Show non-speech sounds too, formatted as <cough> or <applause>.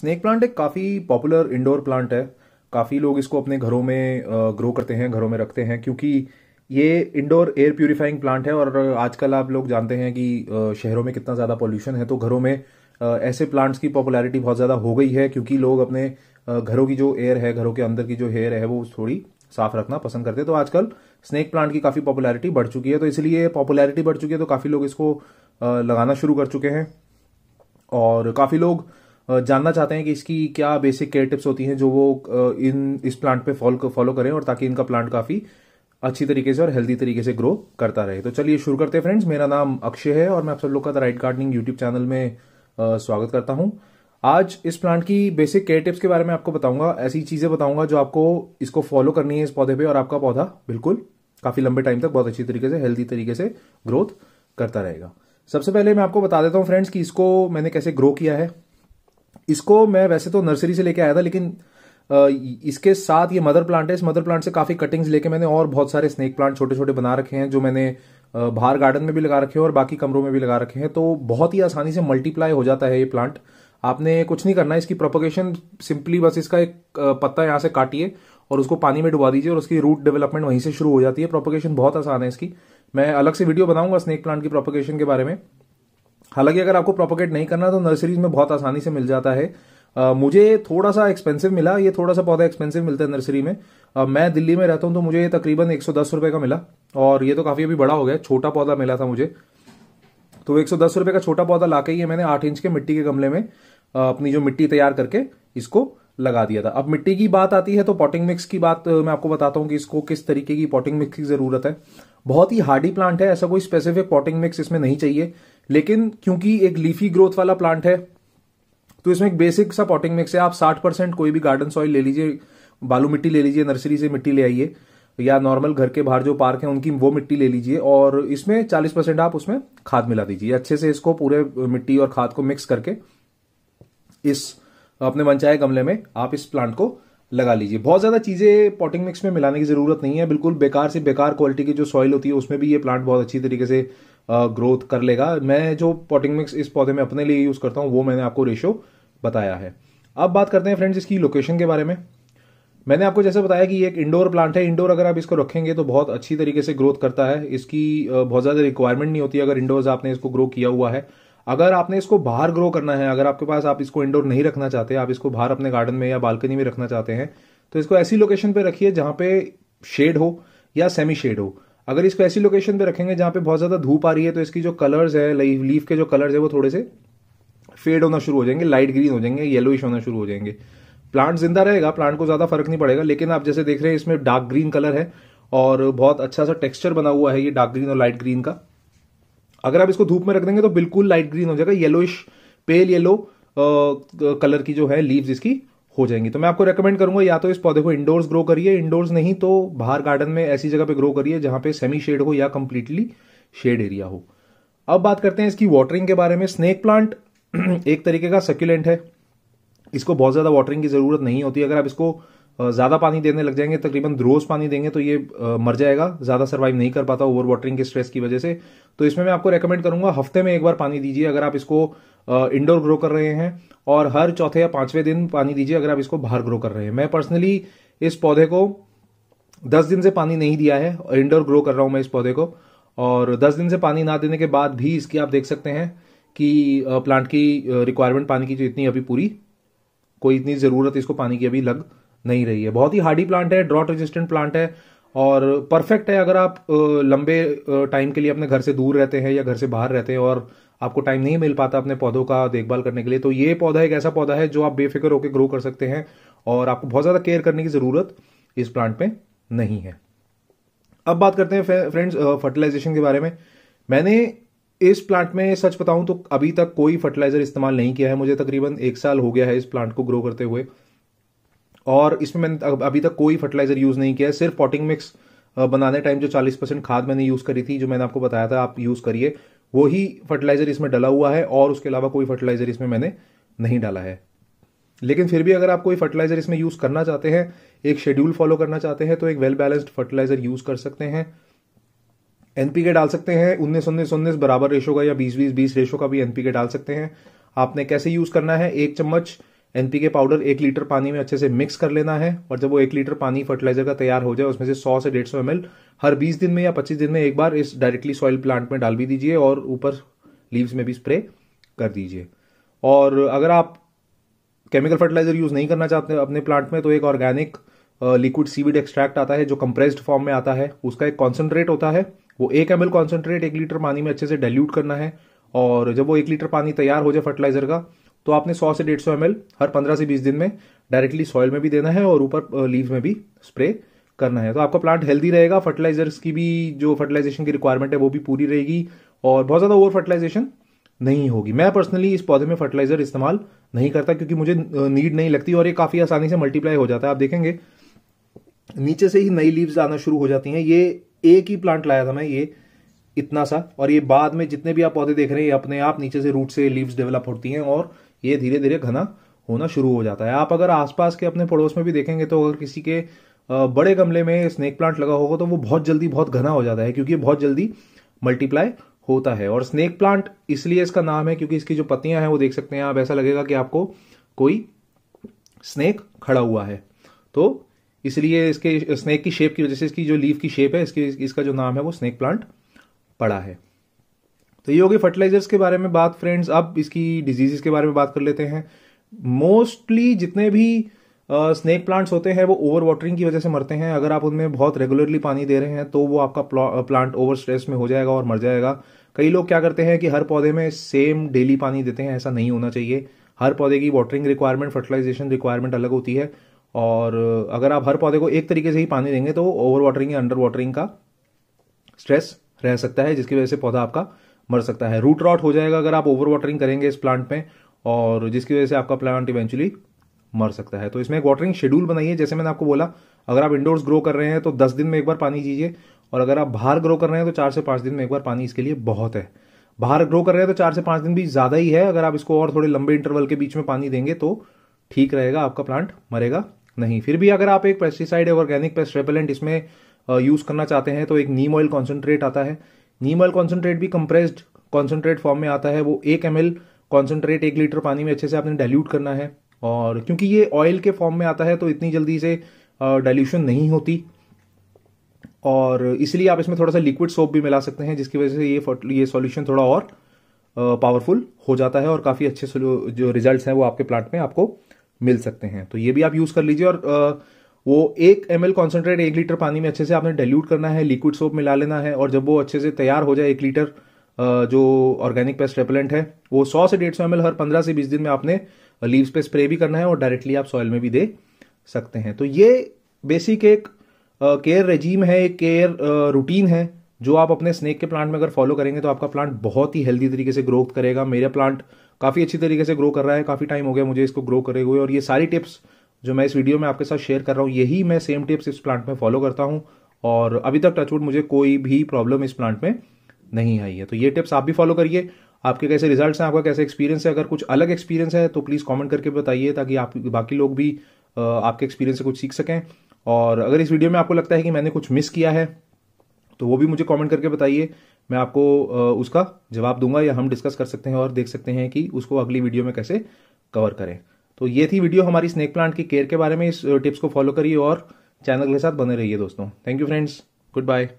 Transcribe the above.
snake plant एक काफ़ी popular indoor plant है काफ़ी लोग इसको अपने घरों में ग्रो करते हैं घरों में रखते हैं क्योंकि ये इंडोर एयर प्योरीफाइंग प्लांट है और आजकल आप लोग जानते हैं कि शहरों में कितना ज़्यादा पॉल्यूशन है तो घरों में ऐसे प्लांट्स की पॉपुलैरिटी बहुत ज़्यादा हो गई है क्योंकि लोग अपने घरों की जो एयर है घरों के अंदर की जो एयर है वो थोड़ी साफ रखना पसंद करते हैं तो आजकल स्नेक प्लांट की काफ़ी पॉपुलैरिटी बढ़ चुकी है तो इसलिए पॉपुलैरिटी बढ़ चुकी है तो काफ़ी लोग इसको लगाना शुरू कर चुके हैं और काफ़ी लोग जानना चाहते हैं कि इसकी क्या बेसिक केयर टिप्स होती हैं जो वो इन इस प्लांट पे फॉलो फॉलो करें और ताकि इनका प्लांट काफ़ी अच्छी तरीके से और हेल्दी तरीके से ग्रो करता रहे तो चलिए शुरू करते हैं फ्रेंड्स मेरा नाम अक्षय है और मैं आप सब लोग का the right gardening YouTube channel में स्वागत करता हूँ आज इस प्लांट की बेसिक केयर टिप्स के बारे में आपको बताऊंगा ऐसी चीज़ें बताऊंगा जो आपको इसको फॉलो करनी है इस पौधे पे और आपका पौधा बिल्कुल काफ़ी लंबे टाइम तक बहुत अच्छी तरीके से हेल्दी तरीके से ग्रोथ करता रहेगा सबसे पहले मैं आपको बता देता हूँ फ्रेंड्स कि इसको मैंने कैसे ग्रो किया है इसको मैं वैसे तो नर्सरी से लेके आया था लेकिन इसके साथ ये मदर प्लांट है इस मदर प्लांट से काफ़ी कटिंग्स लेके मैंने और बहुत सारे स्नेक प्लांट छोटे छोटे बना रखे हैं जो मैंने बाहर गार्डन में भी लगा रखे हैं और बाकी कमरों में भी लगा रखे हैं तो बहुत ही आसानी से मल्टीप्लाई हो जाता है ये प्लांट आपने कुछ नहीं करना है इसकी प्रोपोगेशन सिंपली बस इसका एक पत्ता यहाँ से काटिए और उसको पानी में डुबा दीजिए और उसकी रूट डेवलपमेंट वहीं से शुरू हो जाती है प्रोपोगेशन बहुत आसान है इसकी मैं अलग से वीडियो बनाऊंगा स्नेक प्लांट की प्रोपोगेशन के बारे में हालांकि अगर आपको प्रोपोगेट नहीं करना तो नर्सरीज में बहुत आसानी से मिल जाता है Uh, मुझे थोड़ा सा एक्सपेंसिव मिला ये थोड़ा सा पौधा एक्सपेंसिव मिलता है नर्सरी में uh, मैं दिल्ली में रहता हूं तो मुझे ये तकरीबन एक सौ का मिला और ये तो काफ़ी अभी बड़ा हो गया छोटा पौधा मिला था मुझे तो एक सौ का छोटा पौधा ला ये मैंने आठ इंच के मिट्टी के गमले में अपनी जो मिट्टी तैयार करके इसको लगा दिया था अब मिट्टी की बात आती है तो पॉटिंग मिक्स की बात मैं आपको बताता हूँ कि इसको किस तरीके की पॉटिंग मिक्स की ज़रूरत है बहुत ही हार्डी प्लांट है ऐसा कोई स्पेसिफिक पॉटिंग मिक्स इसमें नहीं चाहिए लेकिन क्योंकि एक लीफी ग्रोथ वाला प्लांट है तो इसमें एक बेसिक सा पॉटिंग मिक्स है आप 60 परसेंट कोई भी गार्डन सॉइल ले लीजिए बालू मिट्टी ले लीजिए नर्सरी से मिट्टी ले आइए या नॉर्मल घर के बाहर जो पार्क है उनकी वो मिट्टी ले लीजिए और इसमें 40 परसेंट आप उसमें खाद मिला दीजिए अच्छे से इसको पूरे मिट्टी और खाद को मिक्स करके इस अपने मनचाहे गमले में आप इस प्लांट को लगा लीजिए बहुत ज़्यादा चीज़ें पॉटिंग मिक्स में मिलाने की ज़रूरत नहीं है बिल्कुल बेकार से बेकार क्वालिटी की जो सॉइल होती है उसमें भी ये प्लांट बहुत अच्छी तरीके से ग्रोथ कर लेगा मैं जो पॉटिंग मिक्स इस पौधे में अपने लिए यूज़ करता हूँ वो मैंने आपको रेशो बताया है अब बात करते हैं फ्रेंड्स इसकी लोकेशन के बारे में मैंने आपको जैसे बताया कि ये एक इंडोर प्लांट है इंडोर अगर आप इसको रखेंगे तो बहुत अच्छी तरीके से ग्रोथ करता है इसकी बहुत ज़्यादा रिक्वायरमेंट नहीं होती अगर इंडोर आपने इसको ग्रो किया हुआ है अगर आपने इसको बाहर ग्रो करना है अगर आपके पास आप इसको इंडोर नहीं रखना चाहते आप इसको बाहर अपने गार्डन में या बालकनी में रखना चाहते हैं तो इसको ऐसी लोकेशन पर रखिए जहाँ पे शेड हो या सेमी शेड हो अगर इसको ऐसी लोकेशन पे रखेंगे जहाँ पे बहुत ज़्यादा धूप आ रही है तो इसकी जो कलर्स है लीफ लीफ के जो कलर्स है वो थोड़े से फेड होना शुरू हो जाएंगे लाइट ग्रीन हो जाएंगे येलोइश होना शुरू हो जाएंगे प्लांट जिंदा रहेगा प्लांट को ज़्यादा फर्क नहीं पड़ेगा लेकिन आप जैसे देख रहे हैं इसमें डार्क ग्रीन कलर है और बहुत अच्छा सा टेक्स्चर बना हुआ है ये डार्क ग्रीन और लाइट ग्रीन का अगर आप इसको धूप में रख देंगे तो बिल्कुल लाइट ग्रीन हो जाएगा येलोइश पेल येलो कलर की जो है लीव्स इसकी हो जाएंगी तो मैं आपको रेकमेंड करूंगा या तो इस पौधे को इंडोर्स ग्रो करिए इंडोर्स नहीं तो बाहर गार्डन में ऐसी जगह पे ग्रो करिए जहां पे सेमी शेड हो या कंप्लीटली शेड एरिया हो अब बात करते हैं इसकी वाटरिंग के बारे में स्नेक प्लांट <clears throat> एक तरीके का सक्यूलेंट है इसको बहुत ज़्यादा वाटरिंग की ज़रूरत नहीं होती अगर आप इसको ज़्यादा पानी देने लग जाएंगे तकरीबन रोज़ पानी देंगे तो ये मर जाएगा ज़्यादा सर्वाइव नहीं कर पाता ओवर वाटरिंग के स्ट्रेस की वजह से तो इसमें मैं आपको रेकमेंड करूंगा हफ्ते में एक बार पानी दीजिए अगर आप इसको इंडोर ग्रो कर रहे हैं और हर चौथे या पांचवें दिन पानी दीजिए अगर आप इसको बाहर ग्रो कर रहे हैं मैं पर्सनली इस पौधे को दस दिन से पानी नहीं दिया है और इंडोर ग्रो कर रहा हूँ मैं इस पौधे को और दस दिन से पानी ना देने के बाद भी इसकी आप देख सकते हैं कि प्लांट की रिक्वायरमेंट पानी की जो इतनी अभी पूरी कोई इतनी ज़रूरत इसको पानी की अभी लग नहीं रही है बहुत ही हार्डी प्लांट है ड्रॉट रेजिस्टेंट प्लांट है और परफेक्ट है अगर आप लंबे टाइम के लिए अपने घर से दूर रहते हैं या घर से बाहर रहते हैं और आपको टाइम नहीं मिल पाता अपने पौधों का देखभाल करने के लिए तो ये पौधा एक ऐसा पौधा है जो आप बेफिक्र होकर ग्रो कर सकते हैं और आपको बहुत ज़्यादा केयर करने की ज़रूरत इस प्लांट में नहीं है अब बात करते हैं फ्रेंड्स फर्टिलाइजेशन के बारे में मैंने इस प्लांट में सच बताऊं तो अभी तक कोई फर्टिलाइज़र इस्तेमाल नहीं किया है मुझे तकरीबन एक साल हो गया है इस प्लांट को ग्रो करते हुए और इसमें मैंने अभी तक कोई फर्टिलाइजर यूज़ नहीं किया सिर्फ पॉटिंग मिक्स बनाने टाइम जो 40 परसेंट खाद मैंने यूज़ करी थी जो मैंने आपको बताया था आप यूज़ करिए वही फर्टिलाइज़र इसमें डला हुआ है और उसके अलावा कोई फर्टिलाइज़र इसमें मैंने नहीं डाला है लेकिन फिर भी अगर आप कोई फर्टिलाइज़र इसमें यूज़ करना चाहते हैं एक शेड्यूल फॉलो करना चाहते हैं तो एक वेल बैलेंस्ड फर्टिलाइज़र यूज़ कर सकते हैं एनपी डाल सकते हैं उन्नीस उन्नीस उन्नीस बराबर रेशो का या बीस बीस बीस रेशो का भी एनपी डाल सकते हैं आपने कैसे यूज़ करना है एक चम्मच एनपीके पाउडर एक लीटर पानी में अच्छे से मिक्स कर लेना है और जब वो एक लीटर पानी फर्टिलाइजर का तैयार हो जाए उसमें से 100 से 150 सौ हर 20 दिन में या 25 दिन में एक बार इस डायरेक्टली सॉइल प्लांट में डाल भी दीजिए और ऊपर लीव्स में भी स्प्रे कर दीजिए और अगर आप केमिकल फर्टिलाइजर यूज़ नहीं करना चाहते अपने प्लांट में तो एक ऑर्गेनिक लिक्विड सीविड एक्सट्रैक्ट आता है जो कंप्रेस्ड फॉर्म में आता है उसका एक कॉन्सेंट्रेट होता है वो एक एम एल कॉन्सेंट्रेट एक लीटर पानी में अच्छे से डाइल्यूट करना है और जब वो एक लीटर पानी तैयार हो जाए फर्टिलाइजर का तो आपने 100 से 150 ml हर 15 से 20 दिन में डायरेक्टली सॉइल में भी देना है और ऊपर लीव में भी स्प्रे करना है तो आपका प्लांट हेल्दी रहेगा फर्टिलाइजर्स की भी जो फर्टिलाइजेशन की रिक्वायरमेंट है वो भी पूरी रहेगी और बहुत ज़्यादा ओवर फर्टिलाइजेशन नहीं होगी मैं पर्सनली इस पौधे में फर्टिलाइजर इस्तेमाल नहीं करता क्योंकि मुझे नीड नहीं लगती और ये काफ़ी आसानी से मल्टीप्लाई हो जाता है आप देखेंगे नीचे से ही नई लीव्स आना शुरू हो जाती हैं ये एक ही प्लांट लाया था मैं ये इतना सा और ये बाद में जितने भी आप पौधे देख रहे हैं ये अपने आप नीचे से रूट से लीव्स डेवलप होती हैं और ये धीरे धीरे घना होना शुरू हो जाता है आप अगर आसपास के अपने पड़ोस में भी देखेंगे तो अगर किसी के बड़े गमले में स्नेक प्लांट लगा होगा तो वो बहुत जल्दी बहुत घना हो जाता है क्योंकि बहुत जल्दी मल्टीप्लाई होता है और स्नेक प्लांट इसलिए इसका नाम है क्योंकि इसकी जो पत्तियां हैं वो देख सकते हैं आप ऐसा लगेगा कि आपको कोई स्नेक खड़ा हुआ है तो इसलिए इसके स्नेक की शेप की वजह से इसकी जो लीफ की शेप है इसकी इसका जो नाम है वो स्नेक प्लांट पड़ा है तो ये होगी फर्टिलाइजर्स के बारे में बात फ्रेंड्स अब इसकी डिजीजेस के बारे में बात कर लेते हैं मोस्टली जितने भी स्नेक uh, प्लांट्स होते हैं वो ओवर वाटरिंग की वजह से मरते हैं अगर आप उनमें बहुत रेगुलरली पानी दे रहे हैं तो वो आपका प्लांट ओवर स्ट्रेस में हो जाएगा और मर जाएगा कई लोग क्या करते हैं कि हर पौधे में सेम डेली पानी देते हैं ऐसा नहीं होना चाहिए हर पौधे की वाटरिंग रिक्वायरमेंट फर्टिलाइजेशन रिक्वायरमेंट अलग होती है और अगर आप हर पौधे को एक तरीके से ही पानी देंगे तो ओवर वाटरिंग या अंडर वाटरिंग का स्ट्रेस रह सकता है जिसकी वजह से पौधा आपका मर सकता है रूट रॉट हो जाएगा अगर आप ओवर वाटरिंग करेंगे इस प्लांट में और जिसकी वजह से आपका प्लांट इवेंचुअली मर सकता है तो इसमें एक वाटरिंग शेड्यूल बनाइए जैसे मैंने आपको बोला अगर आप इंडोर्स ग्रो कर रहे हैं तो दस दिन में एक बार पानी दीजिए और अगर आप बाहर ग्रो कर रहे हैं तो चार से पाँच दिन में एक बार पानी इसके लिए बहुत है बाहर ग्रो कर रहे हैं तो चार से पाँच दिन भी ज़्यादा ही है अगर आप इसको और थोड़े लंबे इंटरवल के बीच में पानी देंगे तो ठीक रहेगा आपका प्लांट मरेगा नहीं फिर भी अगर आप एक पेस्टिसाइड ऑर्गेनिक पेस्ट रेपेलेंट इसमें यूज़ करना चाहते हैं तो एक नीम ऑयल कॉन्सेंट्रेट आता है नीमल कॉन्सेंट्रेट भी कंप्रेस्ड कॉन्सेंट्रेट फॉर्म में आता है वो एक एम एल कॉन्सेंट्रेट एक लीटर पानी में अच्छे से आपने डाइल्यूट करना है और क्योंकि ये ऑयल के फॉर्म में आता है तो इतनी जल्दी से डाइल्यूशन नहीं होती और इसलिए आप इसमें थोड़ा सा लिक्विड सोप भी मिला सकते हैं जिसकी वजह से ये ये सॉल्यूशन थोड़ा और पावरफुल हो जाता है और काफ़ी अच्छे जो रिजल्ट्स हैं वो आपके प्लांट में आपको मिल सकते हैं तो ये भी आप यूज़ कर लीजिए और आ, वो एक एम एल कॉन्सेंट्रेट एक लीटर पानी में अच्छे से आपने डाइल्यूट करना है लिक्विड सोप मिला लेना है और जब वो अच्छे से तैयार हो जाए एक लीटर जो ऑर्गेनिक पेस्ट रेपेलेंट है वो सौ से डेढ़ सौ एम हर पंद्रह से बीस दिन में आपने लीव्स पे स्प्रे भी करना है और डायरेक्टली आप सॉयल में भी दे सकते हैं तो ये बेसिक एक केयर रेजीम है एक केयर रूटीन है जो आप अपने स्नेक के प्लांट में अगर फॉलो करेंगे तो आपका प्लांट बहुत ही हेल्दी तरीके से ग्रोथ करेगा मेरा प्लांट काफ़ी अच्छी तरीके से ग्रो कर रहा है काफ़ी टाइम हो गया मुझे इसको ग्रो करे हुए और ये सारी टिप्स जो मैं इस वीडियो में आपके साथ शेयर कर रहा हूँ यही मैं सेम टिप्स इस प्लांट में फॉलो करता हूँ और अभी तक टचवुड मुझे कोई भी प्रॉब्लम इस प्लांट में नहीं आई है तो ये टिप्स आप भी फॉलो करिए आपके कैसे रिजल्ट्स हैं आपका कैसे एक्सपीरियंस है अगर कुछ अलग एक्सपीरियंस है तो प्लीज़ कमेंट करके बताइए ताकि आप बाकी लोग भी आपके एक्सपीरियंस से कुछ सीख सकें और अगर इस वीडियो में आपको लगता है कि मैंने कुछ मिस किया है तो वो भी मुझे कॉमेंट करके बताइए मैं आपको उसका जवाब दूंगा या हम डिस्कस कर सकते हैं और देख सकते हैं कि उसको अगली वीडियो में कैसे कवर करें तो ये थी वीडियो हमारी स्नेक प्लांट की केयर के बारे में इस टिप्स को फॉलो करिए और चैनल के साथ बने रहिए दोस्तों thank you friends good bye